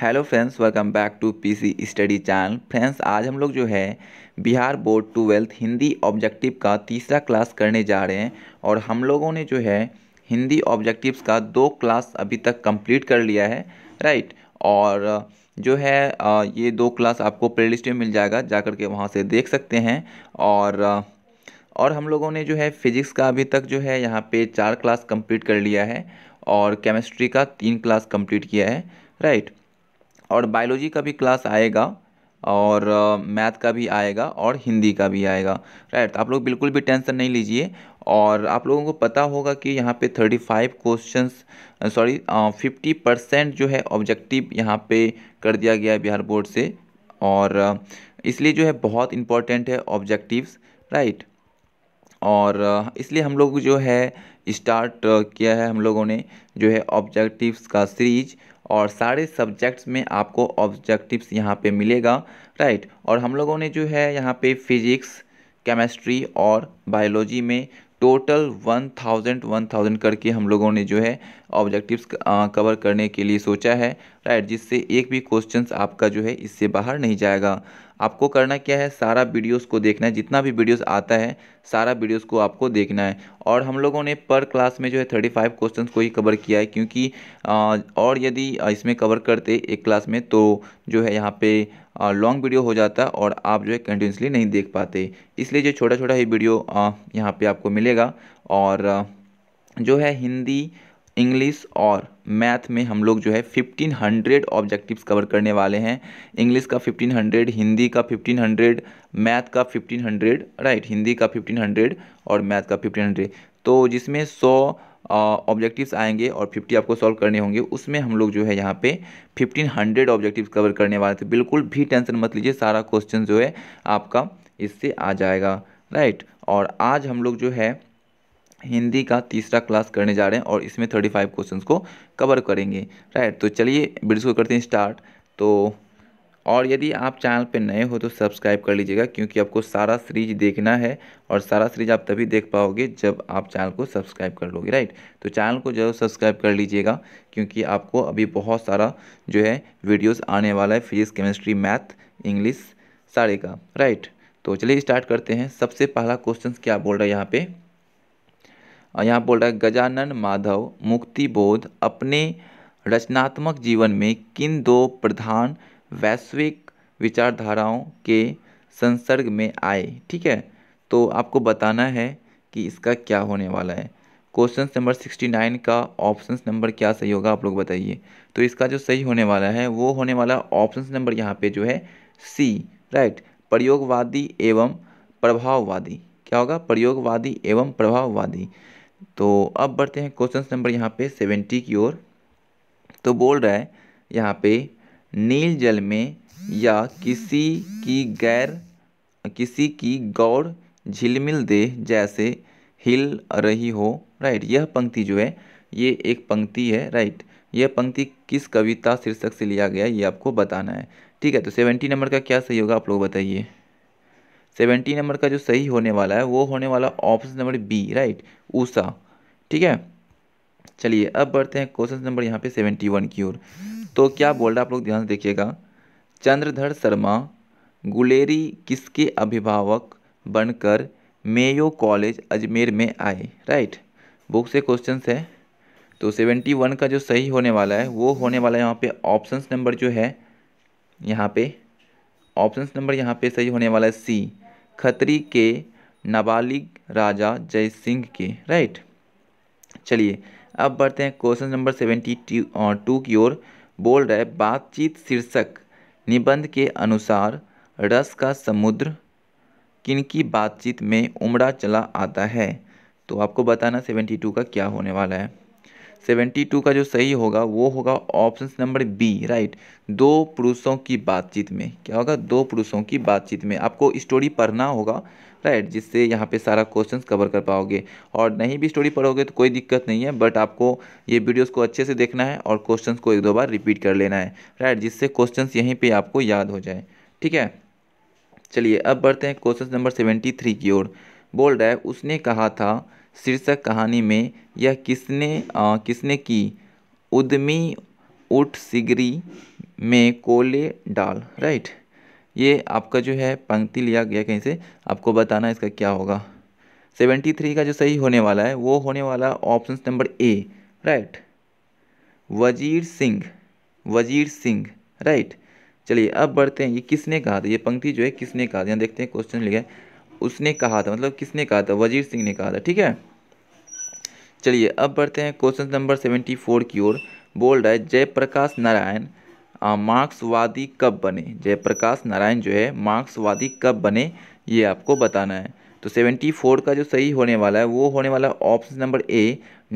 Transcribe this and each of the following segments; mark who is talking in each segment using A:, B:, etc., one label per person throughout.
A: Hello friends welcome back to PC study channel friends आज हम लोग जो है Bihar board twelfth Hindi objective का तीसरा क्लास करने जा रहे हैं और हम लोगों ने जो है हिंदी ऑब्जेक्टिव्स का दो क्लास अभी तक कंप्लीट कर लिया है राइट और जो है ये दो क्लास आपको लिस्ट में मिल जाएगा जा कर के वहाँ से देख सकते हैं और और हम लोगों ने जो है फिज़िक्स का अभी तक जो है यहाँ पे चार क्लास कंप्लीट कर लिया है और केमिस्ट्री का तीन क्लास कंप्लीट किया है राइट और बायोलॉजी का भी क्लास आएगा और मैथ uh, का भी आएगा और हिंदी का भी आएगा राइट तो आप लोग बिल्कुल भी टेंशन नहीं लीजिए और आप लोगों को पता होगा कि यहाँ पे five question sorry fifty percent जो है ऑब्जेक्टिव यहाँ पे कर दिया गया है बिहार बोर्ड से और इसलिए जो है बहुत इम्पॉर्टेंट है ऑब्जेक्टिव्स राइट और इसलिए हम लोग जो है स्टार्ट किया है हम लोगों ने जो है ऑब्जेक्टिव्स का सीरीज और सारे सब्जेक्ट्स में आपको ऑब्जेक्टिव्स यहाँ पे मिलेगा राइट और हम लोगों ने जो है यहाँ पे फिजिक्स केमिस्ट्री और बायोलॉजी में total one thousand one thousand करके हम लोगों ने जो है ऑब्जेक्टिव्स कवर करने के लिए सोचा है राइट जिससे एक भी क्वेश्चन आपका जो है इससे बाहर नहीं जाएगा आपको करना क्या है सारा वीडियोस को देखना है जितना भी वीडियोस आता है सारा वीडियोस को आपको देखना है और हम लोगों ने पर क्लास में जो है थर्टी फाइव क्वेश्चन को ही कवर किया है क्योंकि और यदि इसमें कवर करते एक क्लास में तो जो है यहाँ पे लॉन्ग वीडियो हो जाता और आप जो है कंटिन्यूसली नहीं देख पाते इसलिए जो छोटा छोटा ही वीडियो यहाँ पर आपको मिलेगा और जो है हिंदी इंग्लिश और मैथ में हम लोग जो है 1500 ऑब्जेक्टिव्स कवर करने वाले हैं इंग्लिश का 1500 हिंदी का 1500 मैथ का 1500 राइट हिंदी का 1500 और मैथ का 1500 तो जिसमें 100 ऑब्जेक्टिव्स आएंगे और 50 आपको सॉल्व करने होंगे उसमें हम लोग जो है यहाँ पे 1500 ऑब्जेक्टिव्स कवर करने वाले थे बिल्कुल भी टेंशन मत लीजिए सारा क्वेश्चन जो है आपका इससे आ जाएगा राइट और आज हम लोग जो है हिंदी का तीसरा क्लास करने जा रहे हैं और इसमें थर्टी फाइव क्वेश्चन को कवर करेंगे राइट तो चलिए वीडियो को करते हैं स्टार्ट तो और यदि आप चैनल पर नए हो तो सब्सक्राइब कर लीजिएगा क्योंकि आपको सारा सीरीज देखना है और सारा सीरीज आप तभी देख पाओगे जब आप चैनल को सब्सक्राइब कर लोगे राइट तो चैनल को जरूर सब्सक्राइब कर लीजिएगा क्योंकि आपको अभी बहुत सारा जो है वीडियोस आने वाला है फिजिक्स केमिस्ट्री मैथ इंग्लिश सारे का राइट तो चलिए स्टार्ट करते हैं सबसे पहला क्वेश्चन क्या बोल रहा है यहाँ पर और यहाँ बोल रहा है गजानन माधव मुक्ति बोध अपने रचनात्मक जीवन में किन दो प्रधान वैश्विक विचारधाराओं के संसर्ग में आए ठीक है तो आपको बताना है कि इसका क्या होने वाला है क्वेश्चन नंबर सिक्सटी नाइन का ऑप्शन नंबर क्या सही होगा आप लोग बताइए तो इसका जो सही होने वाला है वो होने वाला ऑप्शन नंबर यहाँ पे जो है सी राइट प्रयोगवादी एवं प्रभाववादी क्या होगा प्रयोगवादी एवं प्रभाववादी तो अब बढ़ते हैं क्वेश्चन नंबर यहाँ पे सेवेंटी की ओर तो बोल रहा है यहाँ पे नील जल में या किसी की गैर किसी की गौड़ झिलमिल दे जैसे हिल रही हो राइट यह पंक्ति जो है ये एक पंक्ति है राइट यह पंक्ति किस कविता शीर्षक से लिया गया ये आपको बताना है ठीक है तो सेवेंटी नंबर का क्या सही होगा आप लोग बताइए सेवेंटी नंबर का जो सही होने वाला है वो होने वाला option number B right Usha ठीक है चलिए अब बढ़ते हैं क्वेश्चन नंबर यहाँ पे सेवेंटी वन की ओर तो क्या बोल रहा है आप लोग ध्यान से देखिएगा चंद्रधर शर्मा गुलेरी किसके अभिभावक बनकर मेयो कॉलेज अजमेर में आए राइट बुक से क्वेश्चन है तो सेवेंटी वन का जो सही होने वाला है वो होने वाला है यहाँ पे ऑप्शंस नंबर जो है यहाँ पे ऑप्शंस नंबर यहाँ पे सही होने वाला है सी खत्री के नाबालिग राजा जय सिंह के राइट चलिए अब बढ़ते हैं question number seventy two two की ओर बोल रहे बातचीत शीर्षक निबंध के अनुसार रस का समुद्र किनकी बातचीत में उमड़ा चला आता है तो आपको बताना सेवेंटी टू का क्या होने वाला है सेवेंटी टू का जो सही होगा वो होगा ऑप्शन नंबर बी राइट दो पुरुषों की बातचीत में क्या होगा दो पुरुषों की बातचीत में आपको स्टोरी पढ़ना होगा राइट जिससे यहाँ पे सारा क्वेश्चंस कवर कर पाओगे और नहीं भी स्टोरी पढ़ोगे तो कोई दिक्कत नहीं है बट आपको ये वीडियोस को अच्छे से देखना है और क्वेश्चंस को एक दो बार रिपीट कर लेना है राइट जिससे क्वेश्चंस यहीं पे आपको याद हो जाए ठीक है चलिए अब बढ़ते हैं क्वेश्चन नंबर सेवेंटी थ्री की ओर बोल रहा है उसने कहा था शीर्षक कहानी में यह किसने किसने की उद्यमी उठ सिगरी में कोले डाल राइट ये आपका जो है पंक्ति लिया गया कहीं से आपको बताना इसका क्या होगा सेवेंटी थ्री का जो सही होने वाला है वो होने वाला ऑप्शन नंबर ए राइट वजीर सिंह वजीर सिंह राइट चलिए अब बढ़ते हैं ये किसने कहा था ये पंक्ति जो है किसने कहा था यहाँ देखते हैं क्वेश्चन लिखा है उसने कहा था मतलब किसने कहा था वजीर सिंह ने कहा था ठीक है चलिए अब बढ़ते हैं क्वेश्चन नंबर सेवेंटी फोर की ओर बोल रहा है जयप्रकाश नारायण मार्क्सवादी कब बने जयप्रकाश नारायण जो है मार्क्सवादी कब बने ये आपको बताना है तो सेवेंटी फोर का जो सही होने वाला है वो होने वाला option number A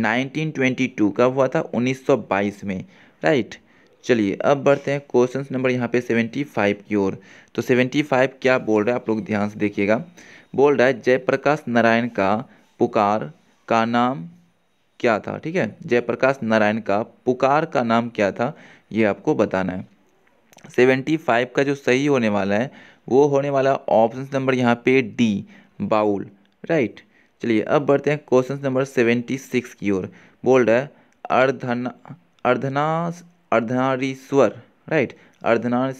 A: nineteen twenty two कब हुआ था उन्नीस सौ बाईस में राइट right? चलिए अब बढ़ते हैं क्वेश्चन नंबर यहाँ पे सेवेंटी फाइव की ओर तो सेवेंटी फाइव क्या बोल रहा है आप लोग ध्यान से देखिएगा बोल रहा है जयप्रकाश नारायण का पुकार का नाम क्या था ठीक है जयप्रकाश नारायण का पुकार का नाम क्या था ये आपको बताना है सेवेंटी फाइव का जो सही होने वाला है वो होने वाला ऑप्शन नंबर यहाँ पे डी बाउल राइट चलिए अब बढ़ते हैं क्वेश्चन नंबर सेवेंटी सिक्स की ओर बोल रहा है अर्धना अर्धना अर्धनारी स्वर राइट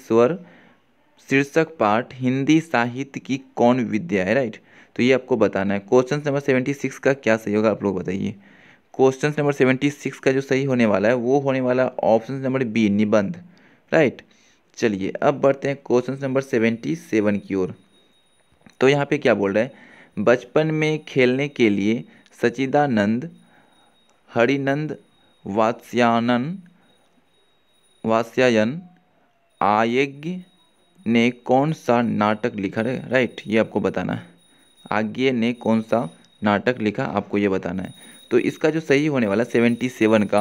A: स्वर शीर्षक पाठ हिंदी साहित्य की कौन विद्या है राइट तो ये आपको बताना है क्वेश्चन नंबर सेवेंटी सिक्स का क्या सही होगा आप लोग बताइए क्वेश्चन नंबर सेवेंटी सिक्स का जो सही होने वाला है वो होने वाला ऑप्शन नंबर बी निबंध राइट चलिए अब बढ़ते हैं क्वेश्चन नंबर सेवेंटी सेवन की ओर तो यहाँ पे क्या बोल रहा है बचपन में खेलने के लिए सचिदानंद हरिनंद वात्स्यानंद वास्यायन आयज्ञ ने कौन सा नाटक लिखा है राइट ये आपको बताना है आज्ञ ने कौन सा नाटक लिखा आपको ये बताना है तो इसका जो सही होने वाला सेवेंटी सेवन का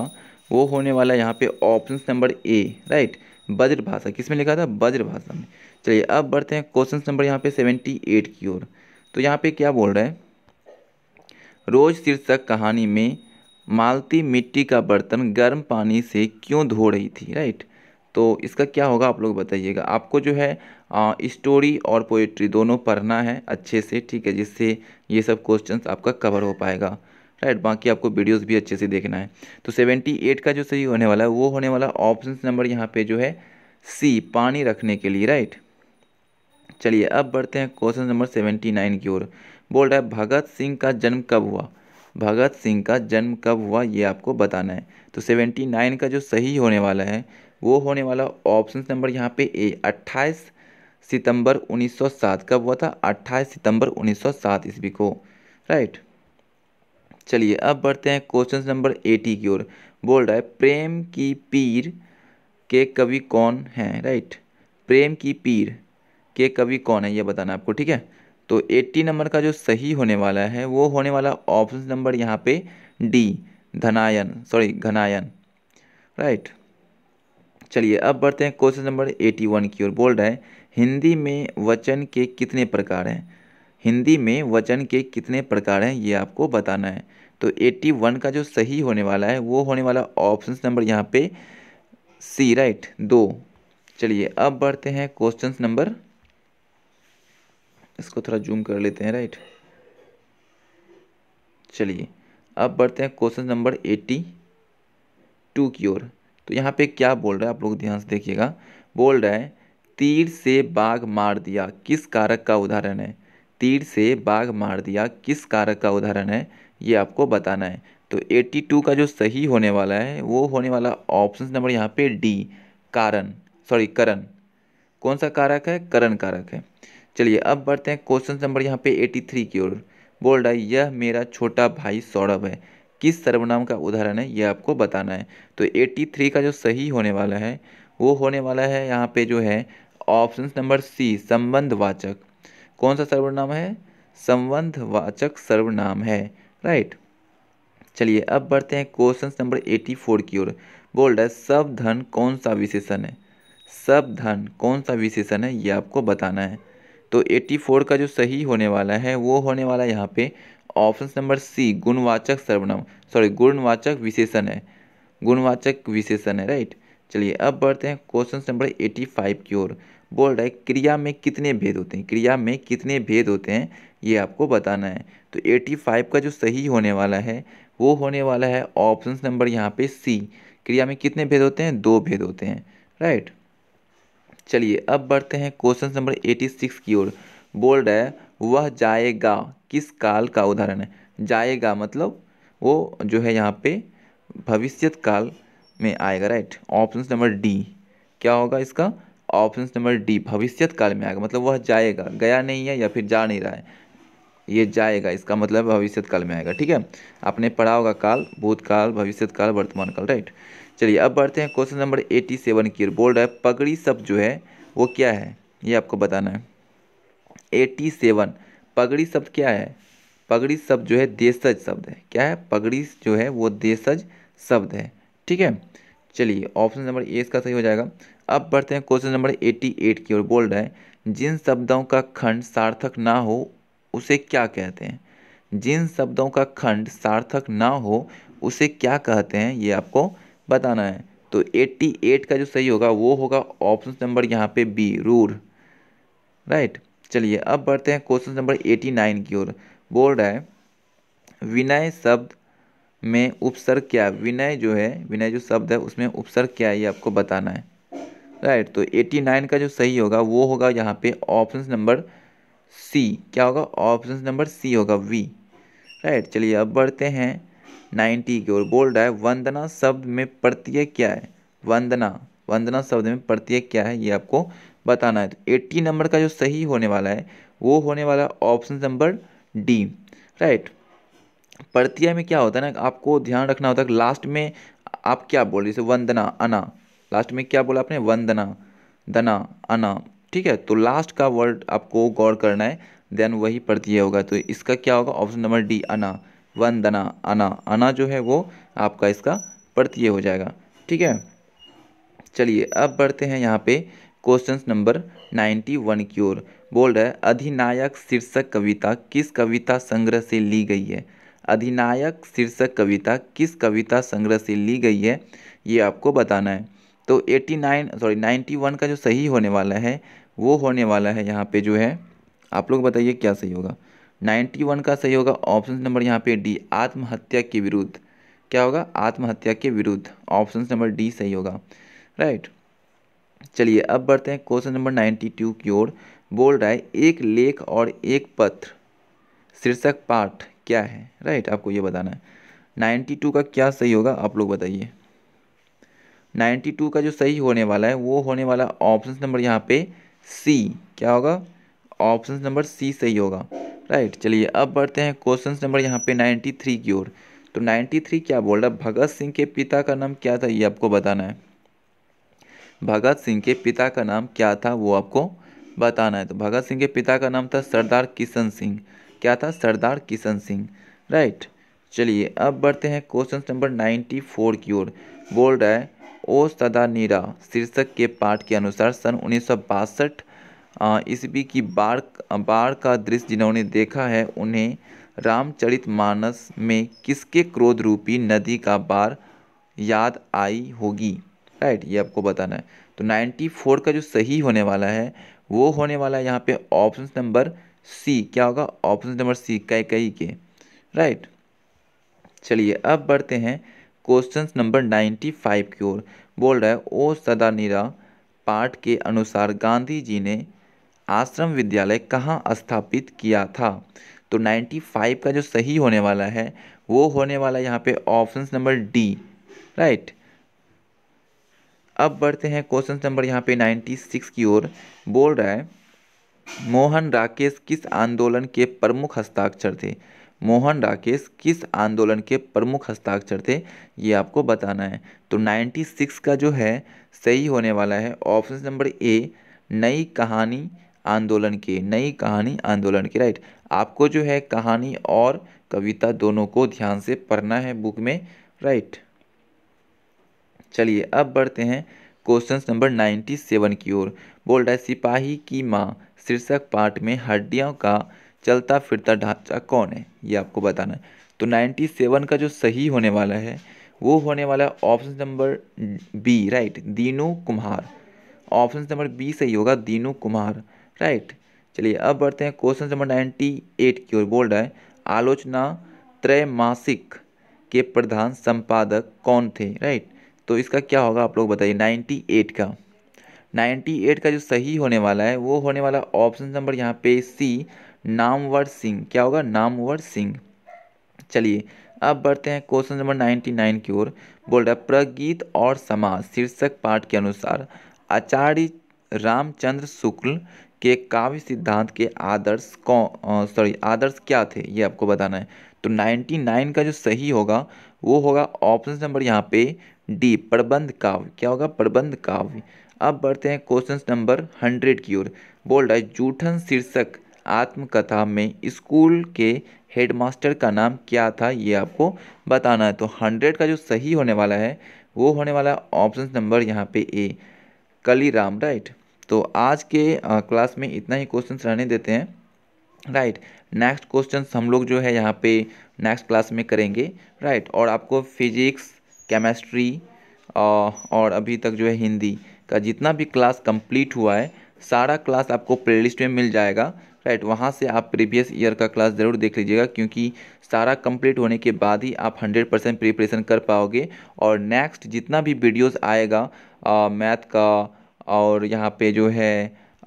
A: वो होने वाला यहाँ पे ऑप्शन नंबर ए राइट बज्रभाषा भाषा किस में लिखा था बज्रभाषा भाषा में चलिए अब बढ़ते हैं क्वेश्चन नंबर यहाँ पे सेवेंटी एट की ओर तो यहाँ पे क्या बोल रहा है रोज शीर्षक कहानी में मालती मिट्टी का बर्तन गर्म पानी से क्यों धो रही थी राइट तो इसका क्या होगा आप लोग बताइएगा आपको जो है स्टोरी और पोइट्री दोनों पढ़ना है अच्छे से ठीक है जिससे ये सब क्वेश्चन आपका कवर हो पाएगा राइट बाकी आपको वीडियोस भी अच्छे से देखना है तो सेवेंटी एट का जो सही होने वाला है वो होने वाला ऑप्शन नंबर यहाँ पे जो है सी पानी रखने के लिए राइट चलिए अब बढ़ते हैं क्वेश्चन नंबर सेवेंटी नाइन की ओर बोल रहा है भगत सिंह का जन्म कब हुआ भगत सिंह का जन्म कब हुआ ये आपको बताना है तो सेवेंटी नाइन का जो सही होने वाला है वो होने वाला ऑप्शन नंबर यहाँ पे ए अट्ठाईस सितंबर 1907 कब हुआ था 28 सितंबर 1907 ईस्वी को राइट चलिए अब बढ़ते हैं क्वेश्चन नंबर एटी की ओर बोल रहा है प्रेम की पीर के कवि कौन हैं राइट प्रेम की पीर के कवि कौन है ये बताना आपको ठीक है तो 80 नंबर का जो सही होने वाला है वो होने वाला ऑप्शन नंबर यहाँ पे डी धनायन सॉरी घनायन राइट चलिए अब बढ़ते हैं क्वेश्चन नंबर 81 की ओर बोल रहा है हिंदी में वचन के कितने प्रकार हैं हिंदी में वचन के कितने प्रकार हैं ये आपको बताना है तो 81 का जो सही होने वाला है वो होने वाला ऑप्शन नंबर यहाँ पे सी राइट दो चलिए अब बढ़ते हैं क्वेश्चन नंबर इसको थोड़ा जूम कर लेते हैं राइट चलिए अब बढ़ते हैं क्वेश्चन नंबर एट्टी टू की ओर तो यहाँ पे क्या बोल रहा है आप लोग ध्यान से देखिएगा बोल रहा है तीर से बाघ मार दिया किस कारक का उदाहरण है तीर से बाघ मार दिया किस कारक का उदाहरण है ये आपको बताना है तो 82 का जो सही होने वाला है वो होने वाला ऑप्शन नंबर यहाँ पे डी कारण सॉरी करण कौन सा कारक है करण कारक है चलिए अब बढ़ते हैं क्वेश्चन नंबर यहाँ पे एटी थ्री की ओर बोल रहा है यह मेरा छोटा भाई सौरभ है किस सर्वनाम का उदाहरण है यह आपको बताना है तो एटी थ्री का जो सही होने वाला है वो होने वाला है यहाँ पे जो है ऑप्शन नंबर सी संबंधवाचक कौन सा सर्वनाम है संबंधवाचक सर्वनाम है राइट चलिए अब बढ़ते हैं क्वेश्चन नंबर एटी फोर की ओर बोल रहा है सब धन कौन सा विशेषण है सब धन कौन सा विशेषण है ये आपको बताना है तो 84 का जो सही होने वाला है वो होने वाला यहाँ पे ऑप्शन नंबर सी गुणवाचक सर्वनाम सॉरी गुणवाचक विशेषण है गुणवाचक विशेषण है राइट चलिए अब बढ़ते हैं क्वेश्चन नंबर 85 की ओर बोल रहा है क्रिया में कितने भेद होते हैं क्रिया में कितने भेद होते हैं ये आपको बताना है तो 85 का जो सही होने वाला है वो होने वाला है ऑप्शन नंबर यहाँ पे सी क्रिया में कितने भेद होते हैं दो भेद होते हैं राइट चलिए अब बढ़ते हैं क्वेश्चन नंबर एटी सिक्स की ओर बोल रहा है वह जाएगा किस काल का उदाहरण है जाएगा मतलब वो जो है यहाँ पे भविष्य काल में आएगा राइट ऑप्शन नंबर डी क्या होगा इसका ऑप्शन नंबर डी भविष्य काल में आएगा मतलब वह जाएगा गया नहीं है या फिर जा नहीं रहा है ये जाएगा इसका मतलब भविष्य काल में आएगा ठीक है आपने पढ़ा होगा काल भूतकाल भविष्य काल वर्तमान काल राइट चलिए अब बढ़ते हैं क्वेश्चन नंबर एटी सेवन की ओर बोल रहा है पगड़ी शब्द जो है वो क्या है ये आपको बताना है एटी सेवन पगड़ी शब्द क्या है पगड़ी शब्द जो है देशज शब्द है क्या है पगड़ी जो है वो देशज शब्द है ठीक है चलिए ऑप्शन नंबर ए इसका सही हो जाएगा अब बढ़ते हैं क्वेश्चन नंबर एटी एट की ओर बोल रहा है जिन शब्दों का खंड सार्थक ना हो उसे क्या कहते हैं जिन शब्दों का खंड सार्थक ना हो उसे क्या कहते हैं ये आपको बताना है तो 88 का जो सही होगा वो होगा ऑप्शन नंबर यहाँ पे बी रूर राइट चलिए अब बढ़ते हैं क्वेश्चन नंबर 89 की ओर बोल रहा है विनय शब्द में उपसर्ग क्या विनय जो है विनय जो शब्द है उसमें उपसर्ग क्या है ये आपको बताना है राइट तो 89 का जो सही होगा वो होगा यहाँ पे ऑप्शन नंबर सी क्या होगा ऑप्शन नंबर सी होगा वी राइट चलिए अब बढ़ते हैं नाइन्टी की ओर बोल रहा है वंदना शब्द में प्रत्यय क्या है वंदना वंदना शब्द में प्रत्यय क्या है ये आपको बताना है तो एट्टी नंबर का जो सही होने वाला है वो होने वाला ऑप्शन नंबर डी राइट प्रत्यय में क्या होता है ना आपको ध्यान रखना होता है लास्ट में आप क्या बोल जैसे वंदना अना लास्ट में क्या बोला आपने वंदना दना अना ठीक है तो लास्ट का वर्ड आपको गौर करना है देन वही प्रत्यय होगा तो इसका क्या होगा ऑप्शन नंबर डी अना वंदना अना अना जो है वो आपका इसका प्रत्यय हो जाएगा ठीक है चलिए अब बढ़ते हैं यहाँ पे क्वेश्चन नंबर नाइन्टी वन की ओर बोल रहा है अधिनायक शीर्षक कविता किस कविता संग्रह से ली गई है अधिनायक शीर्षक कविता किस कविता संग्रह से ली गई है ये आपको बताना है तो 89 सॉरी 91 का जो सही होने वाला है वो होने वाला है यहाँ पे जो है आप लोग बताइए क्या सही होगा नाइन्टी वन का सही होगा ऑप्शन नंबर यहाँ पे डी आत्महत्या के विरुद्ध क्या होगा आत्महत्या के विरुद्ध ऑप्शन नंबर डी सही होगा राइट चलिए अब बढ़ते हैं क्वेश्चन नंबर नाइन्टी टू की ओर बोल रहा है एक लेख और एक पत्र शीर्षक पाठ क्या है राइट आपको ये बताना है नाइन्टी टू का क्या सही होगा आप लोग बताइए नाइन्टी टू का जो सही होने वाला है वो होने वाला ऑप्शन नंबर यहाँ पे सी क्या होगा ऑप्शन नंबर सी सही होगा राइट चलिए अब बढ़ते हैं क्वेश्चन नंबर यहाँ पे नाइन्टी थ्री की ओर तो नाइन्टी थ्री क्या बोल रहा है भगत सिंह के पिता का नाम क्या था ये आपको बताना है भगत सिंह के पिता का नाम क्या था वो आपको बताना है तो भगत सिंह के पिता का नाम था सरदार किशन सिंह क्या था सरदार किशन सिंह राइट चलिए अब बढ़ते हैं क्वेश्चन नंबर नाइन्टी फोर की ओर बोल रहा है ओ सदा नीरा शीर्षक के पाठ के अनुसार सन उन्नीस ईस्वी की बाढ़ बाढ़ का दृश्य जिन्होंने देखा है उन्हें रामचरित मानस में किसके क्रोध रूपी नदी का बार याद आई होगी राइट ये आपको बताना है तो 94 का जो सही होने वाला है वो होने वाला है यहाँ पे ऑप्शन नंबर सी क्या होगा ऑप्शन नंबर सी कई कई के राइट चलिए अब बढ़ते हैं क्वेश्चन नंबर 95 की ओर बोल रहा है ओ सदा निरा पाठ के अनुसार गांधी जी ने आश्रम विद्यालय कहाँ स्थापित किया था तो 95 का जो सही होने वाला है वो होने वाला यहाँ पे ऑप्शन नंबर डी राइट अब बढ़ते हैं क्वेश्चन नंबर यहाँ पे 96 की ओर बोल रहा है मोहन राकेश किस आंदोलन के प्रमुख हस्ताक्षर थे मोहन राकेश किस आंदोलन के प्रमुख हस्ताक्षर थे ये आपको बताना है तो 96 का जो है सही होने वाला है ऑप्शन नंबर ए नई कहानी आंदोलन की नई कहानी आंदोलन की राइट आपको जो है कहानी और कविता दोनों को ध्यान से पढ़ना है बुक में राइट चलिए अब बढ़ते हैं क्वेश्चन नंबर नाइन्टी सेवन की ओर बोल रहा है सिपाही की माँ शीर्षक पाठ में हड्डियों का चलता फिरता ढांचा कौन है ये आपको बताना है तो नाइन्टी सेवन का जो सही होने वाला है वो होने वाला है option number B right Dinu Kumar option number B सही होगा दीनू कुमार राइट चलिए अब बढ़ते हैं क्वेश्चन नंबर नाइन्टी एट की ओर बोल रहा है आलोचना त्रैमासिक के प्रधान संपादक कौन थे राइट तो इसका क्या होगा आप लोग बताइए नाइन्टी एट का नाइन्टी एट का जो सही होने वाला है वो होने वाला ऑप्शन नंबर यहाँ पे सी नामवर सिंह क्या होगा नामवर सिंह चलिए अब बढ़ते हैं क्वेश्चन नंबर नाइन्टी नाइन की ओर बोल रहा है प्रगीत और समाज शीर्षक पाठ के अनुसार आचार्य रामचंद्र शुक्ल के काव्य सिद्धांत के आदर्श कौन सॉरी आदर्श क्या थे ये आपको बताना है तो 99 का जो सही होगा वो होगा ऑप्शन नंबर यहाँ पे डी प्रबंध काव्य क्या होगा प्रबंध काव्य अब बढ़ते हैं क्वेश्चन नंबर हंड्रेड की ओर बोल रहा है जूठन शीर्षक आत्मकथा में स्कूल के हेडमास्टर का नाम क्या था ये आपको बताना है तो हंड्रेड का जो सही होने वाला है वो होने वाला है ऑप्शन नंबर यहाँ पे ए कलीराम राइट तो आज के क्लास में इतना ही क्वेश्चन रहने देते हैं राइट नेक्स्ट क्वेश्चन हम लोग जो है यहाँ पे नेक्स्ट क्लास में करेंगे राइट और आपको फिजिक्स केमेस्ट्री और अभी तक जो है हिंदी का जितना भी क्लास कंप्लीट हुआ है सारा क्लास आपको प्लेलिस्ट में मिल जाएगा राइट वहाँ से आप प्रीवियस ईयर का क्लास ज़रूर देख लीजिएगा क्योंकि सारा कंप्लीट होने के बाद ही आप 100 परसेंट प्रिपरेशन कर पाओगे और नेक्स्ट जितना भी वीडियोस आएगा मैथ का और यहाँ पे जो है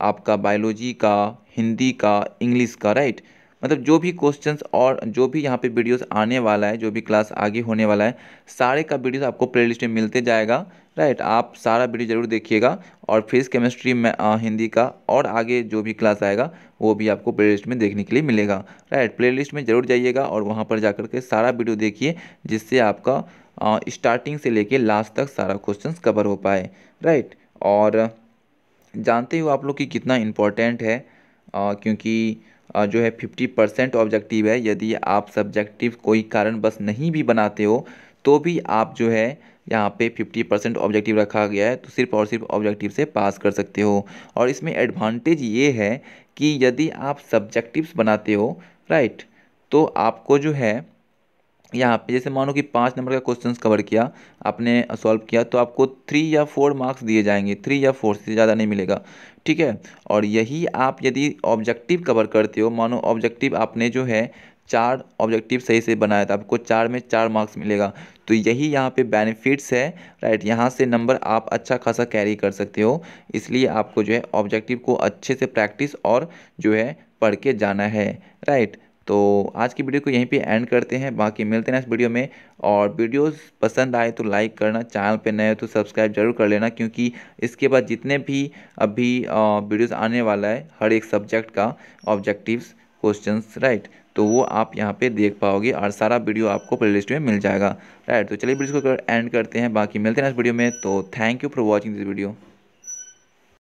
A: आपका बायोलॉजी का हिंदी का इंग्लिश का राइट मतलब जो भी क्वेश्चंस और जो भी यहाँ पे वीडियोस आने वाला है जो भी क्लास आगे होने वाला है सारे का वीडियोस आपको प्लेलिस्ट में मिलते जाएगा राइट आप सारा वीडियो जरूर देखिएगा और फिजिक्स केमिस्ट्री में आ, हिंदी का और आगे जो भी क्लास आएगा वो भी आपको प्लेलिस्ट में देखने के लिए मिलेगा राइट प्ले में ज़रूर जाइएगा और वहाँ पर जा के सारा वीडियो देखिए जिससे आपका स्टार्टिंग से लेके लास्ट तक सारा क्वेश्चन कवर हो पाए राइट और जानते हो आप लोग कि कितना इम्पोर्टेंट है क्योंकि जो है फिफ्टी परसेंट ऑब्जेक्टिव है यदि आप सब्जेक्टिव कोई कारण बस नहीं भी बनाते हो तो भी आप जो है यहाँ पे फिफ्टी परसेंट ऑब्जेक्टिव रखा गया है तो सिर्फ और सिर्फ ऑब्जेक्टिव से पास कर सकते हो और इसमें एडवांटेज ये है कि यदि आप सब्जेक्टिव्स बनाते हो राइट तो आपको जो है यहाँ पे जैसे मानो कि पाँच नंबर का क्वेश्चन कवर किया आपने सॉल्व किया तो आपको थ्री या फोर मार्क्स दिए जाएंगे थ्री या फोर से ज़्यादा नहीं मिलेगा ठीक है और यही आप यदि ऑब्जेक्टिव कवर करते हो मानो ऑब्जेक्टिव आपने जो है चार ऑब्जेक्टिव सही से बनाया था आपको चार में चार मार्क्स मिलेगा तो यही यहाँ पे बेनिफिट्स है राइट यहाँ से नंबर आप अच्छा खासा कैरी कर सकते हो इसलिए आपको जो है ऑब्जेक्टिव को अच्छे से प्रैक्टिस और जो है पढ़ के जाना है राइट तो आज की वीडियो को यहीं पे एंड करते हैं बाकी मिलते हैं इस वीडियो में और वीडियोस पसंद आए तो लाइक करना चैनल पे नए हो तो सब्सक्राइब जरूर कर लेना क्योंकि इसके बाद जितने भी अभी वीडियोस आने वाला है हर एक सब्जेक्ट का ऑब्जेक्टिव्स क्वेश्चन राइट तो वो आप यहाँ पे देख पाओगे और सारा वीडियो आपको प्ले में मिल जाएगा राइट तो चलिए वीडियो को एंड करते हैं बाकी मिलते हैं इस वीडियो में तो thank you for watching this video